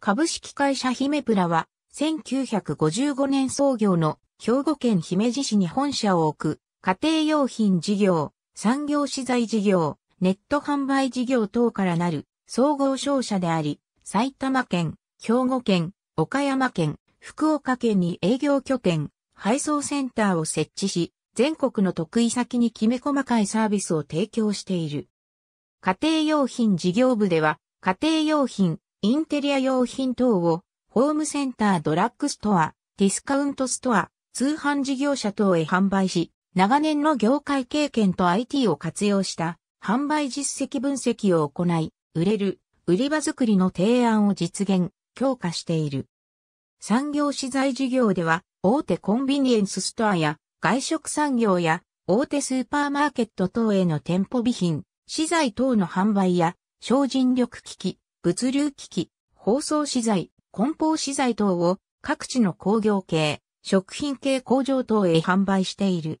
株式会社姫プラは、1955年創業の兵庫県姫路市に本社を置く、家庭用品事業、産業資材事業、ネット販売事業等からなる総合商社であり、埼玉県、兵庫県、岡山県、福岡県に営業拠点、配送センターを設置し、全国の得意先にきめ細かいサービスを提供している。家庭用品事業部では、家庭用品、インテリア用品等を、ホームセンタードラッグストア、ディスカウントストア、通販事業者等へ販売し、長年の業界経験と IT を活用した販売実績分析を行い、売れる売り場作りの提案を実現、強化している。産業資材事業では、大手コンビニエンスストアや外食産業や大手スーパーマーケット等への店舗備品、資材等の販売や精進力機器、物流機器、包装資材、梱包資材等を各地の工業系、食品系工場等へ販売している。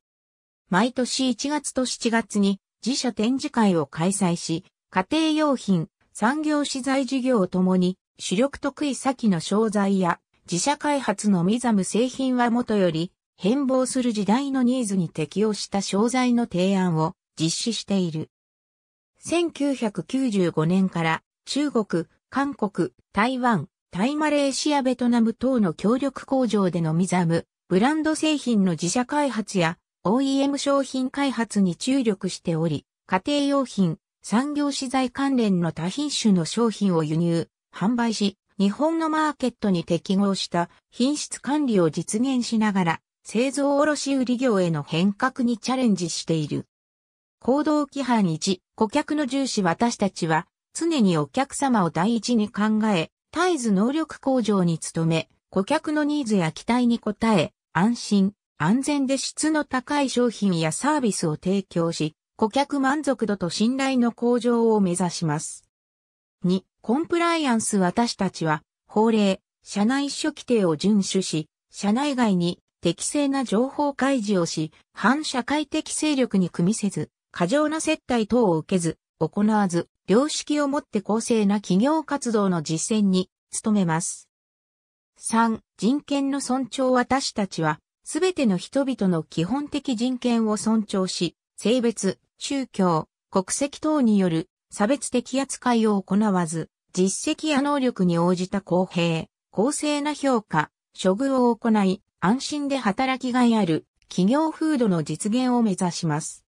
毎年1月と7月に自社展示会を開催し、家庭用品、産業資材事業ともに主力得意先の商材や自社開発のミザム製品はもとより変貌する時代のニーズに適応した商材の提案を実施している。1995年から中国、韓国、台湾、タイマレーシアベトナム等の協力工場でのミザム、ブランド製品の自社開発や OEM 商品開発に注力しており、家庭用品、産業資材関連の多品種の商品を輸入、販売し、日本のマーケットに適合した品質管理を実現しながら、製造卸売業への変革にチャレンジしている。行動規範1、顧客の重視私たちは常にお客様を第一に考え、絶えず能力向上に努め、顧客のニーズや期待に応え、安心、安全で質の高い商品やサービスを提供し、顧客満足度と信頼の向上を目指します。2、コンプライアンス私たちは、法令、社内秘書規定を遵守し、社内外に適正な情報開示をし、反社会的勢力に組みせず、過剰な接待等を受けず、行わず、良識をもって公正な企業活動の実践に努めます。3、人権の尊重私たちは、すべての人々の基本的人権を尊重し、性別、宗教、国籍等による差別的扱いを行わず、実績や能力に応じた公平、公正な評価、処遇を行い、安心で働きがいある企業風土の実現を目指します。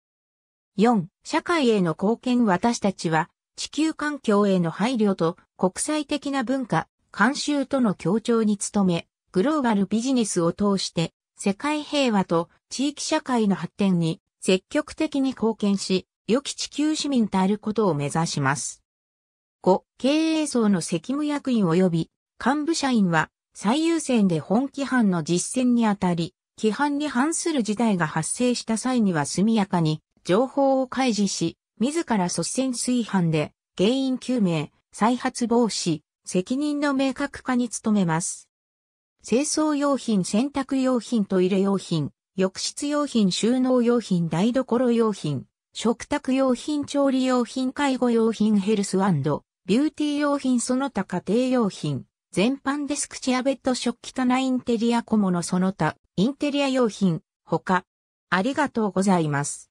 4、社会への貢献私たちは、地球環境への配慮と国際的な文化、慣習との協調に努め、グローバルビジネスを通して世界平和と地域社会の発展に積極的に貢献し、良き地球市民であることを目指します。5、経営層の責務役員及び幹部社員は最優先で本規範の実践にあたり、規範に反する事態が発生した際には速やかに情報を開示し、自ら率先炊飯で、原因究明、再発防止、責任の明確化に努めます。清掃用品、洗濯用品、トイレ用品、浴室用品、収納用品、台所用品、食卓用品、調理用品、介護用品、ヘルスビューティー用品、その他家庭用品、全般デスクチェアベッド食器棚インテリア小物その他、インテリア用品、他。ありがとうございます。